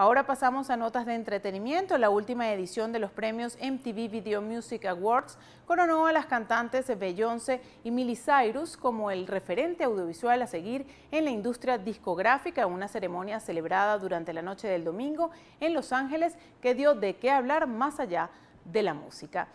Ahora pasamos a notas de entretenimiento, la última edición de los premios MTV Video Music Awards coronó a las cantantes Beyoncé y Miley Cyrus como el referente audiovisual a seguir en la industria discográfica una ceremonia celebrada durante la noche del domingo en Los Ángeles que dio de qué hablar más allá de la música.